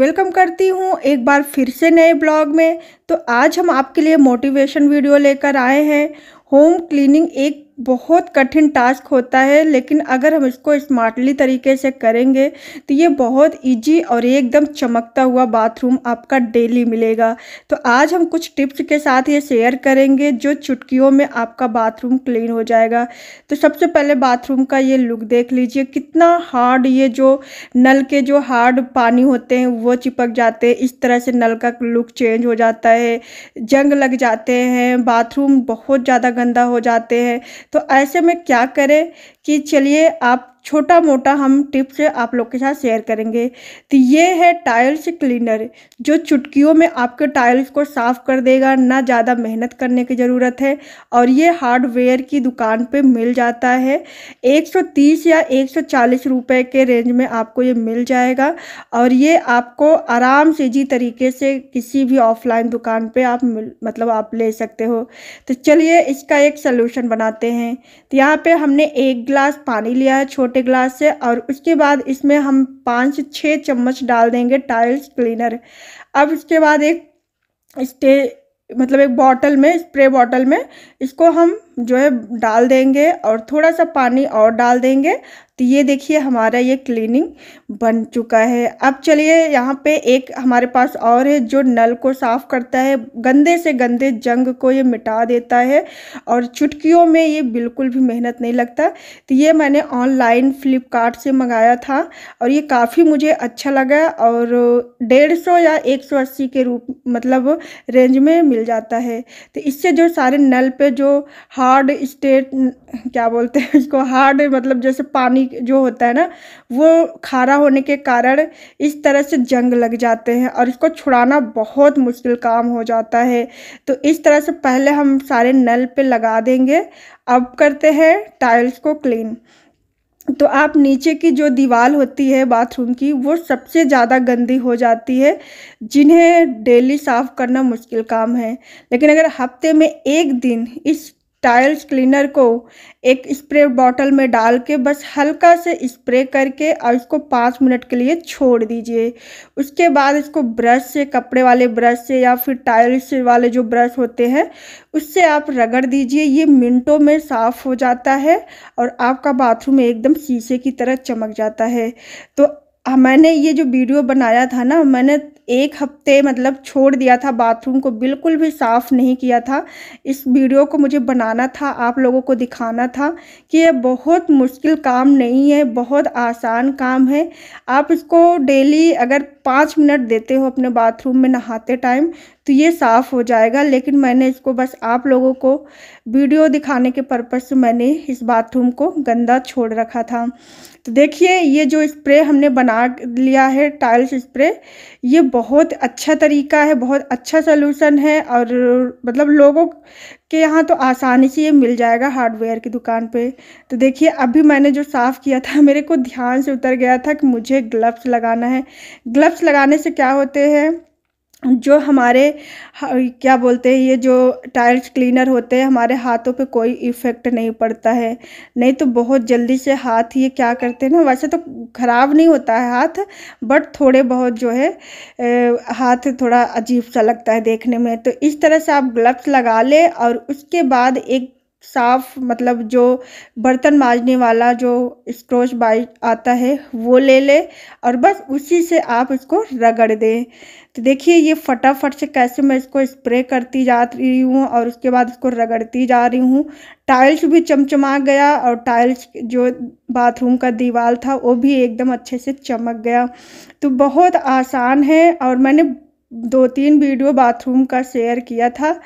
welcome करती हूँ एक बार फिर से नए ब्लॉग में तो आज हम आपके लिए मोटिवेशन वीडियो लेकर आए हैं होम क्लीनिंग एक बहुत कठिन टास्क होता है लेकिन अगर हम इसको स्मार्टली तरीके से करेंगे तो ये बहुत इजी और एकदम चमकता हुआ बाथरूम आपका डेली मिलेगा तो आज हम कुछ टिप्स के साथ ये शेयर करेंगे जो चुटकियों में आपका बाथरूम क्लीन हो जाएगा तो सबसे पहले बाथरूम का ये लुक देख लीजिए कितना हार्ड ये जो नल के जो हार्ड पानी होते हैं वो चिपक जाते हैं इस तरह से नल का लुक चेंज हो जाता है है जंग लग जाते हैं बाथरूम बहुत ज़्यादा गंदा हो जाते हैं तो ऐसे में क्या करें कि चलिए आप छोटा मोटा हम टिप्स आप लोग के साथ शेयर करेंगे तो ये है टाइल्स क्लीनर जो चुटकियों में आपके टाइल्स को साफ़ कर देगा ना ज़्यादा मेहनत करने की ज़रूरत है और ये हार्डवेयर की दुकान पे मिल जाता है 130 या 140 रुपए के रेंज में आपको ये मिल जाएगा और ये आपको आराम से जी तरीके से किसी भी ऑफलाइन दुकान पर आप मिल मतलब आप ले सकते हो तो चलिए इसका एक सल्यूशन बनाते हैं तो यहाँ पर हमने एक ग्लास पानी लिया है छोटे गिलास से और उसके बाद इसमें हम पाँच छः चम्मच डाल देंगे टाइल्स क्लीनर अब उसके बाद एक स्टे मतलब एक बॉटल में स्प्रे बॉटल में इसको हम जो है डाल देंगे और थोड़ा सा पानी और डाल देंगे तो ये देखिए हमारा ये क्लीनिंग बन चुका है अब चलिए यहाँ पे एक हमारे पास और है जो नल को साफ़ करता है गंदे से गंदे जंग को ये मिटा देता है और चुटकियों में ये बिल्कुल भी मेहनत नहीं लगता तो ये मैंने ऑनलाइन फ्लिपकार्ट से मंगाया था और ये काफ़ी मुझे अच्छा लगा और डेढ़ सौ या एक सौ अस्सी के रूप मतलब रेंज में मिल जाता है तो इससे जो सारे नल पर जो हार्ड स्टेट क्या बोलते हैं इसको हार्ड मतलब जैसे पानी जो होता है ना वो खारा होने के कारण इस तरह से जंग लग जाते हैं और इसको छुड़ाना बहुत मुश्किल काम हो जाता है तो इस तरह से पहले हम सारे नल पे लगा देंगे अब करते हैं टाइल्स को क्लीन तो आप नीचे की जो दीवार होती है बाथरूम की वो सबसे ज़्यादा गंदी हो जाती है जिन्हें डेली साफ़ करना मुश्किल काम है लेकिन अगर हफ्ते में एक दिन इस टाइल्स क्लीनर को एक स्प्रे बॉटल में डाल के बस हल्का से स्प्रे करके और इसको पाँच मिनट के लिए छोड़ दीजिए उसके बाद इसको ब्रश से कपड़े वाले ब्रश से या फिर टाइल्स वाले जो ब्रश होते हैं उससे आप रगड़ दीजिए ये मिनटों में साफ़ हो जाता है और आपका बाथरूम एकदम शीशे की तरह चमक जाता है तो हाँ, मैंने ये जो वीडियो बनाया था ना मैंने एक हफ्ते मतलब छोड़ दिया था बाथरूम को बिल्कुल भी साफ़ नहीं किया था इस वीडियो को मुझे बनाना था आप लोगों को दिखाना था कि यह बहुत मुश्किल काम नहीं है बहुत आसान काम है आप इसको डेली अगर पाँच मिनट देते हो अपने बाथरूम में नहाते टाइम तो ये साफ़ हो जाएगा लेकिन मैंने इसको बस आप लोगों को वीडियो दिखाने के पर्पज़ से मैंने इस बाथरूम को गंदा छोड़ रखा था तो देखिए ये जो स्प्रे हमने बना लिया है टाइल्स स्प्रे ये बहुत अच्छा तरीका है बहुत अच्छा सलूशन है और मतलब लोगों के यहाँ तो आसानी से ये मिल जाएगा हार्डवेयर की दुकान पे तो देखिए अभी मैंने जो साफ़ किया था मेरे को ध्यान से उतर गया था कि मुझे ग्लव्स लगाना है ग्लव्स लगाने से क्या होते हैं जो हमारे क्या बोलते हैं ये जो टाइल्स क्लीनर होते हैं हमारे हाथों पे कोई इफ़ेक्ट नहीं पड़ता है नहीं तो बहुत जल्दी से हाथ ये क्या करते हैं ना वैसे तो ख़राब नहीं होता है हाथ बट थोड़े बहुत जो है हाथ थोड़ा अजीब सा लगता है देखने में तो इस तरह से आप ग्लव्स लगा ले और उसके बाद एक साफ़ मतलब जो बर्तन माजने वाला जो स्क्रोच बाइट आता है वो ले ले और बस उसी से आप इसको रगड़ दें तो देखिए ये फटाफट से कैसे मैं इसको स्प्रे करती जा रही हूँ और उसके बाद इसको रगड़ती जा रही हूँ टाइल्स भी चमचमा गया और टाइल्स जो बाथरूम का दीवार था वो भी एकदम अच्छे से चमक गया तो बहुत आसान है और मैंने दो तीन वीडियो बाथरूम का शेयर किया था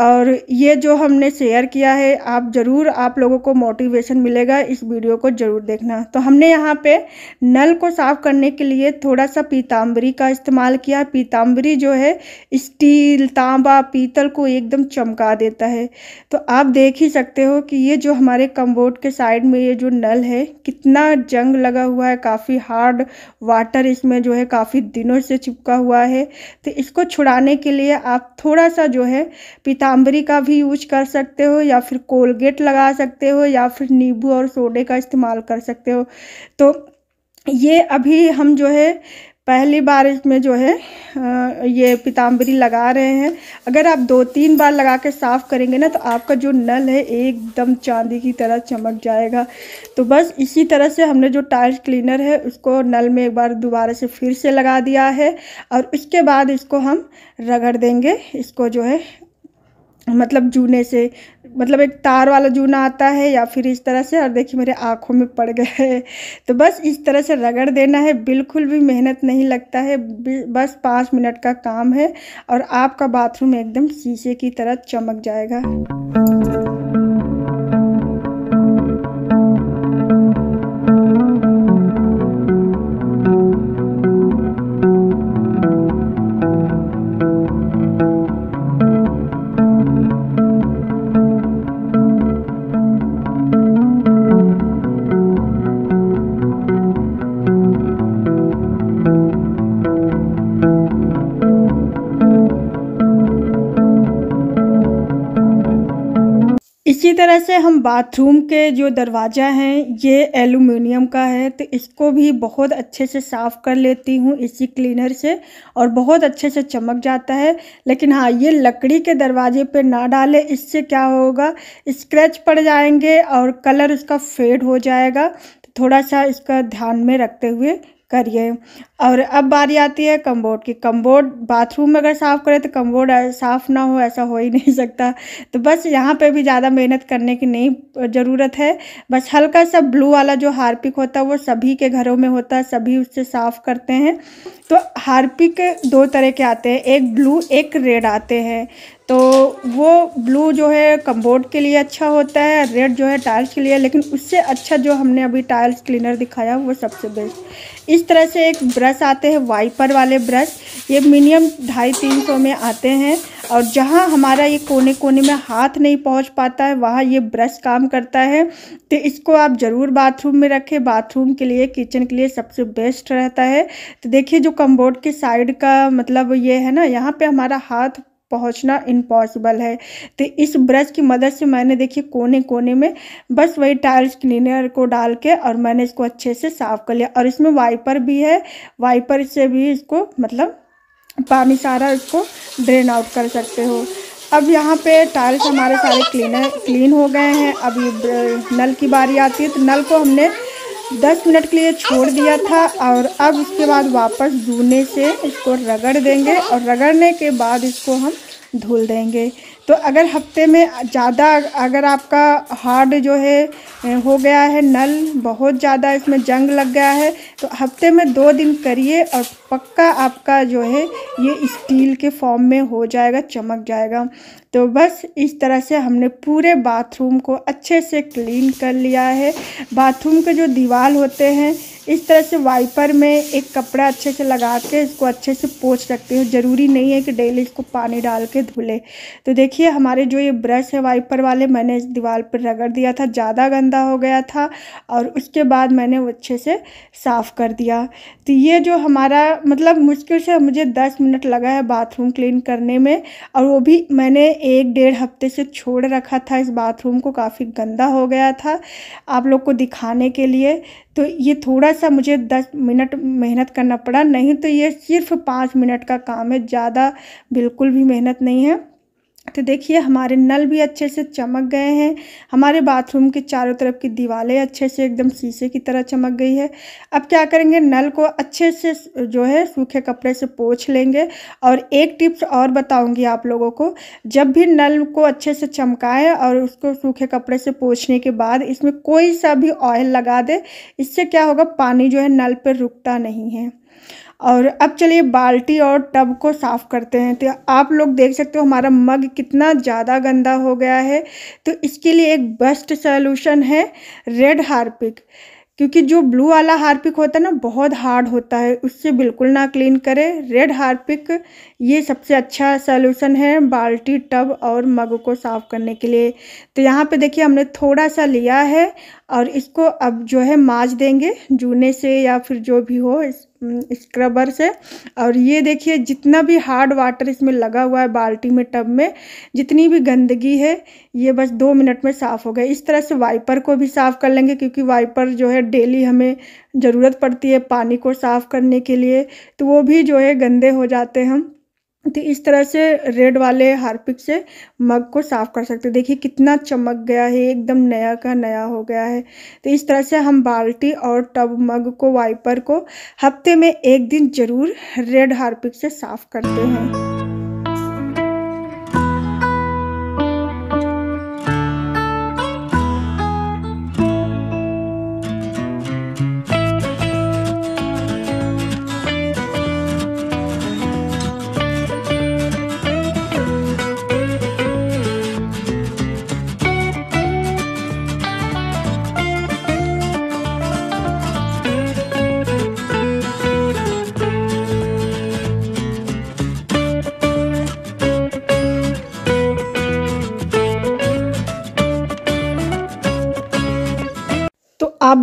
और ये जो हमने शेयर किया है आप ज़रूर आप लोगों को मोटिवेशन मिलेगा इस वीडियो को ज़रूर देखना तो हमने यहाँ पे नल को साफ़ करने के लिए थोड़ा सा पीताम्बरी का इस्तेमाल किया पीताम्बरी जो है स्टील तांबा पीतल को एकदम चमका देता है तो आप देख ही सकते हो कि ये जो हमारे कम्बोर्ड के साइड में ये जो नल है कितना जंग लगा हुआ है काफ़ी हार्ड वाटर इसमें जो है काफ़ी दिनों से चिपका हुआ है तो इसको छुड़ाने के लिए आप थोड़ा सा जो है पीताम्बरी का भी यूज कर सकते हो या फिर कोलगेट लगा सकते हो या फिर नींबू और सोडे का इस्तेमाल कर सकते हो तो ये अभी हम जो है पहली बार इसमें जो है ये पीताम्बरी लगा रहे हैं अगर आप दो तीन बार लगा के साफ़ करेंगे ना तो आपका जो नल है एकदम चांदी की तरह चमक जाएगा तो बस इसी तरह से हमने जो टाइल्स क्लीनर है उसको नल में एक बार दोबारा से फिर से लगा दिया है और उसके बाद इसको हम रगड़ देंगे इसको जो है मतलब जूने से मतलब एक तार वाला जूना आता है या फिर इस तरह से और देखिए मेरे आँखों में पड़ गए है तो बस इस तरह से रगड़ देना है बिल्कुल भी मेहनत नहीं लगता है बस पाँच मिनट का काम है और आपका बाथरूम एकदम शीशे की तरह चमक जाएगा इसी तरह से हम बाथरूम के जो दरवाज़ा हैं ये एलुमिनियम का है तो इसको भी बहुत अच्छे से साफ़ कर लेती हूँ इसी क्लीनर से और बहुत अच्छे से चमक जाता है लेकिन हाँ ये लकड़ी के दरवाजे पे ना डालें इससे क्या होगा स्क्रैच पड़ जाएंगे और कलर उसका फेड हो जाएगा तो थोड़ा सा इसका ध्यान में रखते हुए करिए और अब बारी आती है कम्बोर्ड की कम्बोर्ड बाथरूम में अगर साफ़ करें तो कम्बोर्ड साफ़ ना हो ऐसा हो ही नहीं सकता तो बस यहाँ पे भी ज़्यादा मेहनत करने की नहीं ज़रूरत है बस हल्का सा ब्लू वाला जो हारपिक होता है वो सभी के घरों में होता है सभी उससे साफ़ करते हैं तो हारपिक दो तरह के आते हैं एक ब्लू एक रेड आते हैं तो वो ब्लू जो है कम्बोर्ड के लिए अच्छा होता है रेड जो है टाइल्स के लिए लेकिन उससे अच्छा जो हमने अभी टाइल्स क्लीनर दिखाया वो सबसे बेस्ट इस तरह से एक ब्रश आते हैं वाइपर वाले ब्रश ये मिनिमम ढाई तीन सौ में आते हैं और जहाँ हमारा ये कोने कोने में हाथ नहीं पहुँच पाता है वहाँ ये ब्रश काम करता है तो इसको आप ज़रूर बाथरूम में रखें बाथरूम के लिए किचन के लिए सबसे बेस्ट रहता है तो देखिए जो कम्बोर्ड के साइड का मतलब ये है ना यहाँ पर हमारा हाथ पहुंचना इम्पॉसिबल है तो इस ब्रश की मदद से मैंने देखिए कोने कोने में बस वही टाइल्स क्लीनर को डाल के और मैंने इसको अच्छे से साफ़ कर लिया और इसमें वाइपर भी है वाइपर से भी इसको मतलब पानी सारा इसको ड्रेन आउट कर सकते हो अब यहाँ पे टाइल्स हमारे सारे क्लीनर क्लीन हो गए हैं अब नल की बारी आती है तो नल को हमने दस मिनट के लिए छोड़ दिया था और अब उसके बाद वापस धोने से इसको रगड़ देंगे और रगड़ने के बाद इसको हम धुल देंगे तो अगर हफ्ते में ज़्यादा अगर आपका हार्ड जो है हो गया है नल बहुत ज़्यादा इसमें जंग लग गया है तो हफ्ते में दो दिन करिए और पक्का आपका जो है ये स्टील के फॉर्म में हो जाएगा चमक जाएगा तो बस इस तरह से हमने पूरे बाथरूम को अच्छे से क्लीन कर लिया है बाथरूम के जो दीवार होते हैं इस तरह से वाइपर में एक कपड़ा अच्छे से लगा के इसको अच्छे से पोछ सकते हो ज़रूरी नहीं है कि डेली इसको पानी डाल के धुले तो देखिए हमारे जो ये ब्रश है वाइपर वाले मैंने इस दीवार पर रगड़ दिया था ज़्यादा गंदा हो गया था और उसके बाद मैंने अच्छे से साफ़ कर दिया तो ये जो हमारा मतलब मुश्किल से मुझे दस मिनट लगा है बाथरूम क्लीन करने में और वो भी मैंने एक डेढ़ हफ्ते से छोड़ रखा था इस बाथरूम को काफ़ी गंदा हो गया था आप लोग को दिखाने के लिए तो ये थोड़ा सा मुझे दस मिनट मेहनत करना पड़ा नहीं तो ये सिर्फ पाँच मिनट का काम है ज़्यादा बिल्कुल भी मेहनत नहीं है तो देखिए हमारे नल भी अच्छे से चमक गए हैं हमारे बाथरूम के चारों तरफ की दीवारें अच्छे से एकदम शीशे की तरह चमक गई है अब क्या करेंगे नल को अच्छे से जो है सूखे कपड़े से पोछ लेंगे और एक टिप्स और बताऊंगी आप लोगों को जब भी नल को अच्छे से चमकाएं और उसको सूखे कपड़े से पोछने के बाद इसमें कोई सा भी ऑयल लगा दे इससे क्या होगा पानी जो है नल पर रुकता नहीं है और अब चलिए बाल्टी और टब को साफ़ करते हैं तो आप लोग देख सकते हो हमारा मग कितना ज़्यादा गंदा हो गया है तो इसके लिए एक बेस्ट सॉल्यूशन है रेड हार्पिक क्योंकि जो ब्लू वाला हार्पिक होता है ना बहुत हार्ड होता है उससे बिल्कुल ना क्लीन करें रेड हार्पिक ये सबसे अच्छा सॉल्यूशन है बाल्टी टब और मग को साफ़ करने के लिए तो यहाँ पे देखिए हमने थोड़ा सा लिया है और इसको अब जो है माज देंगे जूने से या फिर जो भी हो स्क्रबर से और ये देखिए जितना भी हार्ड वाटर इसमें लगा हुआ है बाल्टी में टब में जितनी भी गंदगी है ये बस दो मिनट में साफ़ हो गए इस तरह से वाइपर को भी साफ़ कर लेंगे क्योंकि वाइपर जो है डेली हमें ज़रूरत पड़ती है पानी को साफ़ करने के लिए तो वो भी जो है गंदे हो जाते हैं हम तो इस तरह से रेड वाले हार्पिक से मग को साफ़ कर सकते हैं देखिए कितना चमक गया है एकदम नया का नया हो गया है तो इस तरह से हम बाल्टी और टब मग को वाइपर को हफ्ते में एक दिन ज़रूर रेड हार्पिक से साफ़ करते हैं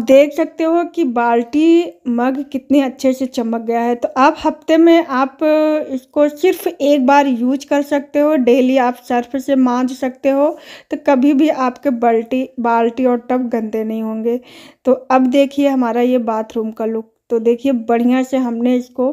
देख सकते हो कि बाल्टी मग कितने अच्छे से चमक गया है तो आप हफ्ते में आप इसको सिर्फ एक बार यूज कर सकते हो डेली आप सर्फ से मांज सकते हो तो कभी भी आपके बाल्टी बाल्टी और टब गंदे नहीं होंगे तो अब देखिए हमारा ये बाथरूम का लुक तो देखिए बढ़िया से हमने इसको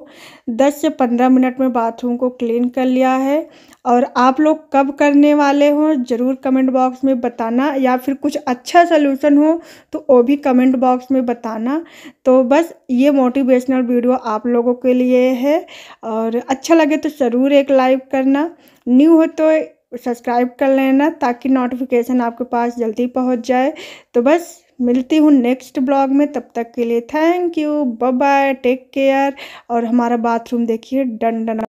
10 से 15 मिनट में बाथरूम को क्लीन कर लिया है और आप लोग कब करने वाले हो ज़रूर कमेंट बॉक्स में बताना या फिर कुछ अच्छा सलूशन हो तो वो भी कमेंट बॉक्स में बताना तो बस ये मोटिवेशनल वीडियो आप लोगों के लिए है और अच्छा लगे तो ज़रूर एक लाइक करना न्यू हो तो सब्सक्राइब कर लेना ताकि नोटिफिकेशन आपके पास जल्दी पहुँच जाए तो बस मिलती हूँ नेक्स्ट ब्लॉग में तब तक के लिए thank you bye take care और हमारा बाथरूम देखिए डन डन